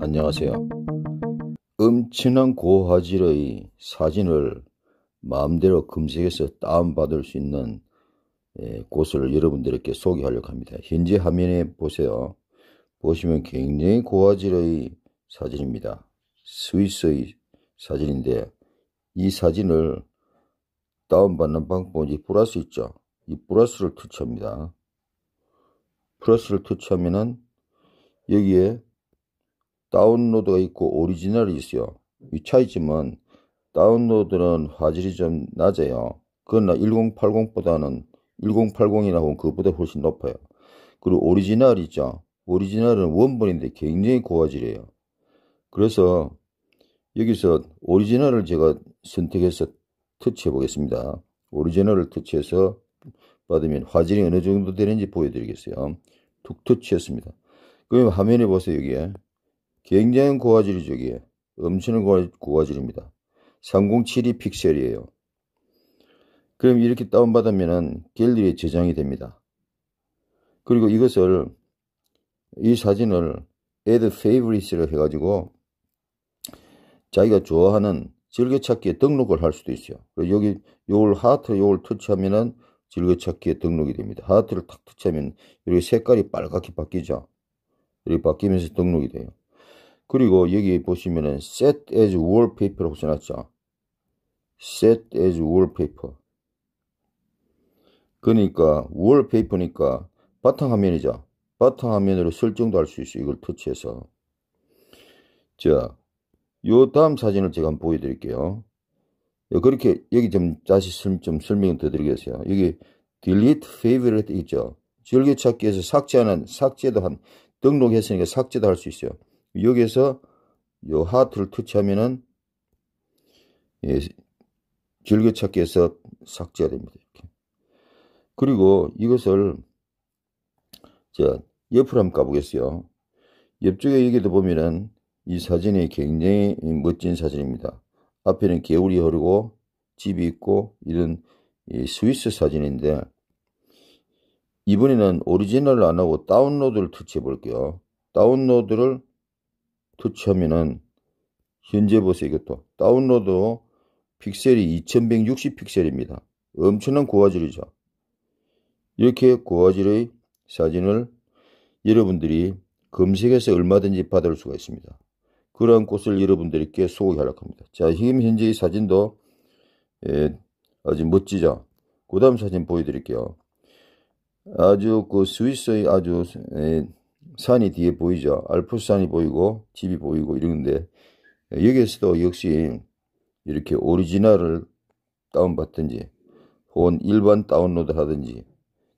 안녕하세요. 음침난 고화질의 사진을 마음대로 검색해서 다운받을 수 있는 예, 곳을 여러분들에게 소개하려고 합니다. 현재 화면에 보세요. 보시면 굉장히 고화질의 사진입니다. 스위스의 사진인데 이 사진을 다운받는 방법이 은 플러스 있죠. 이 플러스를 터치합니다. 플러스를 터치하면은 여기에 다운로드가 있고 오리지널이 있어요. 이 차이점은 다운로드는 화질이 좀 낮아요. 그러나 1080보다는 1080이라고 그것보다 훨씬 높아요. 그리고 오리지널 있죠. 오리지널은 원본인데 굉장히 고화질이에요. 그래서 여기서 오리지널을 제가 선택해서 터치해 보겠습니다. 오리지널을 터치해서 받으면 화질이 어느 정도 되는지 보여드리겠어요. 툭툭 치였습니다. 그럼 화면에 보세요 여기에 굉장히 고화질이죠 여기에 엄청난 고화질입니다. 3 0 7 2 픽셀이에요. 그럼 이렇게 다운받으면 갤러리에 저장이 됩니다. 그리고 이것을 이 사진을 add favorite를 해가지고 자기가 좋아하는 즐겨찾기에 등록을 할 수도 있어요. 여기 요걸 하트 요걸 터치하면은 즐겨찾기에 등록이 됩니다. 하트를 탁 터치하면 이렇게 색깔이 빨갛게 바뀌죠. 이렇게 바뀌면서 등록이 돼요. 그리고 여기 보시면은 set as wallpaper라고 써놨죠. set as wallpaper. 그러니까 wallpaper니까 바탕화면이죠. 바탕화면으로 설정도 할 수 있어요. 이걸 터치해서. 자, 요 다음 사진을 제가 한번 보여드릴게요. 예, 그렇게 여기 좀 다시 좀 설명을 더 드리겠어요. 여기 delete favorite 있죠. 즐겨찾기에서 삭제하는 삭제도 한 등록했으니까 삭제도 할 수 있어요. 여기에서 요 하트를 터치하면은 예, 즐겨찾기에서 삭제가 됩니다. 이렇게. 그리고 이것을 자 옆으로 한번 가보겠어요. 옆쪽에 여기도 보면은 이 사진이 굉장히 멋진 사진입니다. 앞에는 개울이 흐르고 집이 있고 이런 스위스 사진인데 이번에는 오리지널을 안하고 다운로드를 터치해 볼게요. 다운로드를 터치하면은 현재 보세요 이것도 다운로드 픽셀이 2160 픽셀입니다. 엄청난 고화질이죠. 이렇게 고화질의 사진을 여러분들이 검색해서 얼마든지 받을 수가 있습니다. 그러한 꽃을 여러분들께 소개 연락합니다. 자, 지금 현재 이 사진도 예, 아주 멋지죠. 그 다음 사진 보여드릴게요. 아주 그 스위스의 아주 예, 산이 뒤에 보이죠. 알프스산이 보이고 집이 보이고 이러는데 예, 여기에서도 역시 이렇게 오리지널을 다운받든지 혹은 일반 다운로드 하든지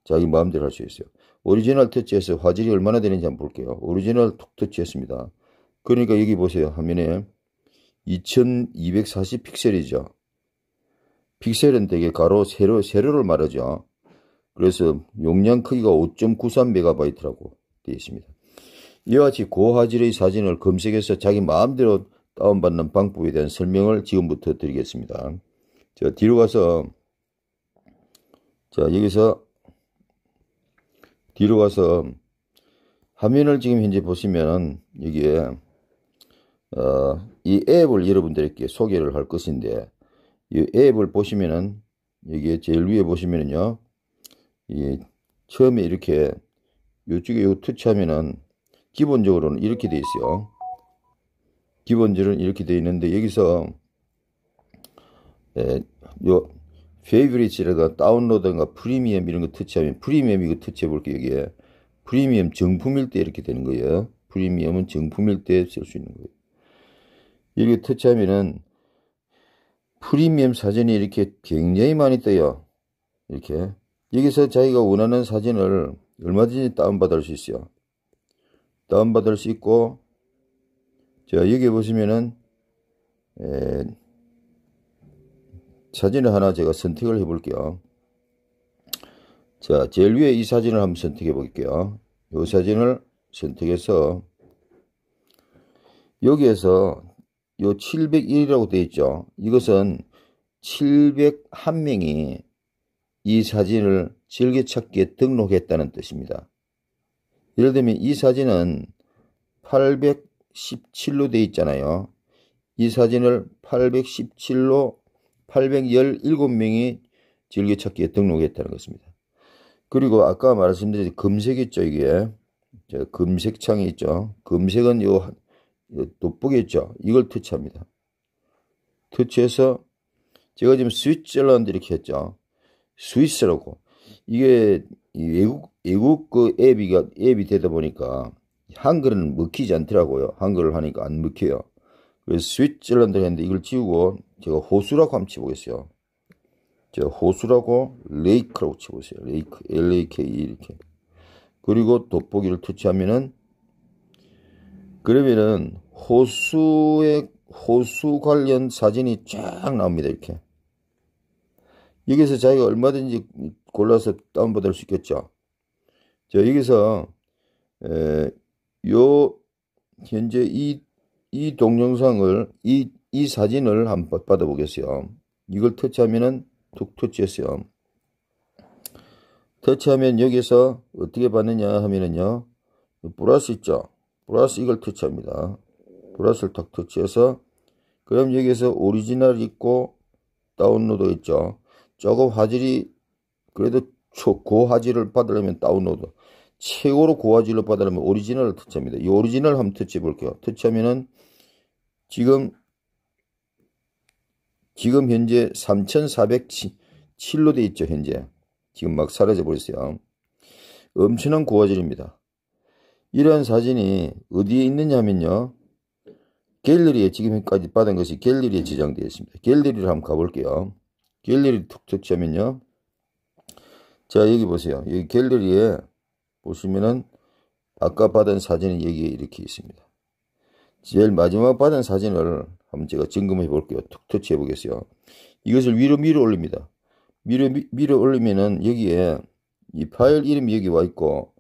자기 마음대로 할 수 있어요. 오리지널 터치해서 화질이 얼마나 되는지 한번 볼게요. 오리지널 톡 터치했습니다. 그러니까 여기 보세요. 화면에 2240 픽셀이죠. 픽셀은 되게 가로, 세로, 세로를 말하죠. 그래서 용량 크기가 5.93MB라고 되어 있습니다. 이와 같이 고화질의 사진을 검색해서 자기 마음대로 다운받는 방법에 대한 설명을 지금부터 드리겠습니다. 자, 뒤로 가서, 자, 여기서, 뒤로 가서, 화면을 지금 현재 보시면, 여기에, 어, 이 앱을 여러분들에게 소개를 할 것인데 이 앱을 보시면은 여기 제일 위에 보시면은요 이 처음에 이렇게 이쪽에 요 터치하면은 기본적으로는 이렇게 돼 있어요 기본적으로는 이렇게 돼 있는데 여기서 에, 예, 요페이브리이라든가 다운로드인가 프리미엄 이런 거 터치하면 프리미엄 이거 터치해 볼게요 여기에 프리미엄 정품일 때 이렇게 되는 거예요 프리미엄은 정품일 때 쓸 수 있는 거예요 이렇게 터치하면은 프리미엄 사진이 이렇게 굉장히 많이 떠요. 이렇게. 여기서 자기가 원하는 사진을 얼마든지 다운받을 수 있어요. 다운받을 수 있고, 자, 여기 보시면은, 에, 사진을 하나 제가 선택을 해 볼게요. 자, 제일 위에 이 사진을 한번 선택해 볼게요. 이 사진을 선택해서, 여기에서 요 701이라고 되어 있죠. 이것은 701명이 이 사진을 즐겨찾기에 등록했다는 뜻입니다. 예를 들면 이 사진은 817로 되어 있잖아요. 이 사진을 817로 817명이 즐겨찾기에 등록했다는 것입니다. 그리고 아까 말씀드린 검색 있죠, 이게. 저 검색창이 있죠. 검색은 요 예, 돋보기 있죠. 이걸 터치합니다. 터치해서 제가 지금 스위스랜드 이렇게 했죠. 스위스라고. 이게 외국, 외국 그 앱이, 앱이 되다 보니까 한글은 먹히지 않더라고요. 한글을 하니까 안 먹혀요. 그래서 스위스랜드 했는데 이걸 지우고 제가 호수라고 한번 치보겠어요. 제가 호수라고 레이크라고 치보세요. 레이크, LAK E 이렇게. 그리고 돋보기를 터치하면은 그러면은 호수에 호수 관련 사진이 쫙 나옵니다. 이렇게. 여기서 자기가 얼마든지 골라서 다운받을 수 있겠죠. 자, 여기서, 에, 요, 현재 이, 이 동영상을, 이, 이 사진을 한번 받아보겠어요. 이걸 터치하면은 툭 터치했어요. 터치하면 여기서 어떻게 받느냐 하면은요, 플러스 있죠. 플러스 이걸 터치합니다. 플러스를 탁 터치해서 그럼 여기에서 오리지널 있고 다운로드 있죠. 조금 화질이 그래도 고화질을 받으려면 다운로드 최고로 고화질로 받으려면 오리지널을 터치합니다. 이 오리지널 한번 터치해 볼게요. 터치하면은 지금 지금 현재 3407로 돼 있죠. 현재 지금 막 사라져 버렸어요. 엄청난 고화질입니다. 이러한 사진이 어디에 있느냐 하면요. 갤러리에 지금까지 받은 것이 갤러리에 음. 지정되어 있습니다. 갤러리를 한번 가볼게요. 갤러리 툭툭 치면요. 자, 여기 보세요. 여기 갤러리에 보시면은 아까 받은 사진이 여기에 이렇게 있습니다. 제일 마지막 받은 사진을 한번 제가 점검해 볼게요. 툭 터치해 보겠어요. 이것을 위로 밀어 올립니다. 밀어, 밀어 올리면은 여기에 이 파일 이름이 여기 와 있고,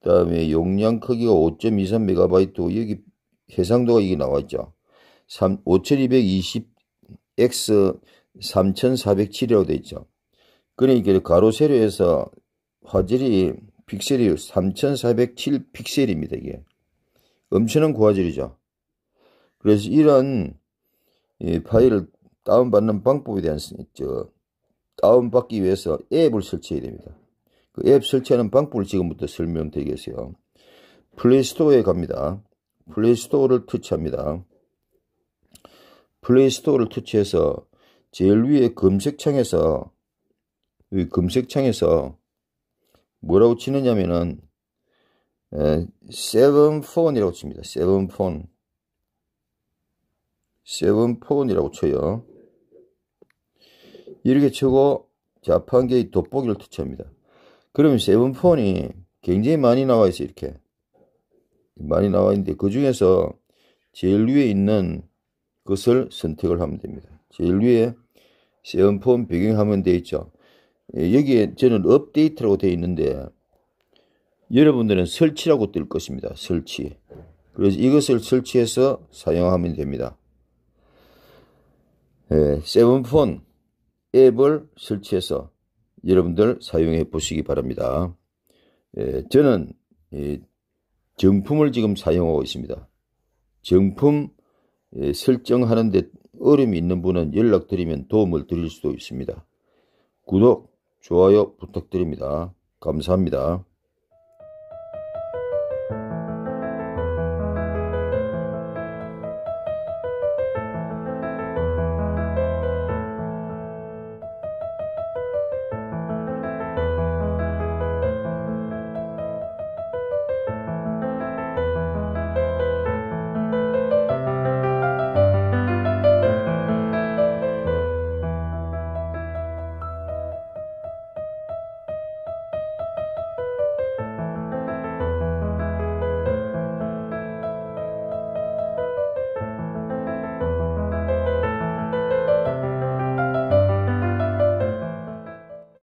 그 다음에 용량 크기가 5.23MB, 여기 해상도가 이게 나와 있죠. 5220x 3407이라고 되어 있죠. 그러니까 가로 세로에서 화질이 픽셀이 3407 픽셀입니다. 이게 엄청난 고화질이죠. 그래서 이런 파일을 다운받는 방법에 대한 저 다운받기 위해서 앱을 설치해야 됩니다. 그 앱 설치하는 방법을 지금부터 설명드리겠어요. 플레이스토어에 갑니다. 플레이스토어를 터치합니다. 플레이스토어를 터치해서 제일 위에 검색창에서 이 검색창에서 뭐라고 치느냐면은 세븐폰이라고 칩니다. 세븐폰 세븐폰이라고 쳐요. 이렇게 치고 자판기의 돋보기를 터치합니다. 그러면 세븐폰이 굉장히 많이 나와 있어요. 이렇게 많이 나와 있는데 그 중에서 제일 위에 있는 것을 선택을 하면 됩니다. 제일 위에 세원폼 배경화면 되어 있죠. 예, 여기에 저는 업데이트라고 되어 있는데 여러분들은 설치라고 뜰 것입니다. 설치. 그래서 이것을 설치해서 사용하면 됩니다. 예, 세븐폰 앱을 설치해서 여러분들 사용해 보시기 바랍니다. 예, 저는 이 정품을 지금 사용하고 있습니다. 정품 예, 설정하는데 어려움이 있는 분은 연락드리면 도움을 드릴 수도 있습니다. 구독, 좋아요 부탁드립니다. 감사합니다.